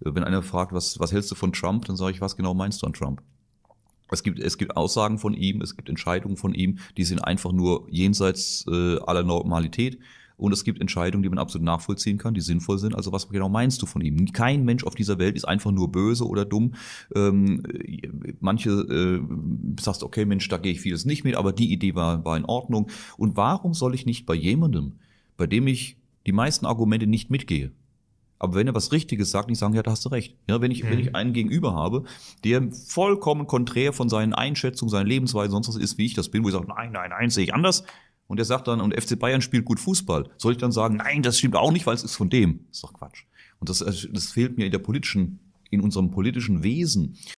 Wenn einer fragt, was, was hältst du von Trump, dann sage ich, was genau meinst du an Trump? Es gibt, es gibt Aussagen von ihm, es gibt Entscheidungen von ihm, die sind einfach nur jenseits äh, aller Normalität. Und es gibt Entscheidungen, die man absolut nachvollziehen kann, die sinnvoll sind. Also was genau meinst du von ihm? Kein Mensch auf dieser Welt ist einfach nur böse oder dumm. Ähm, manche äh, sagst, okay, Mensch, da gehe ich vieles nicht mit, aber die Idee war, war in Ordnung. Und warum soll ich nicht bei jemandem, bei dem ich die meisten Argumente nicht mitgehe, aber wenn er was Richtiges sagt, nicht sagen, ja, da hast du recht. Ja, wenn ich, mhm. wenn ich mhm. einen Gegenüber habe, der vollkommen konträr von seinen Einschätzungen, seinen Lebensweisen, sonst was ist, wie ich das bin, wo ich sage, nein, nein, nein, sehe ich anders. Und er sagt dann, und FC Bayern spielt gut Fußball. Soll ich dann sagen, nein, das stimmt auch nicht, weil es ist von dem. Das ist doch Quatsch. Und das, das fehlt mir in der politischen, in unserem politischen Wesen.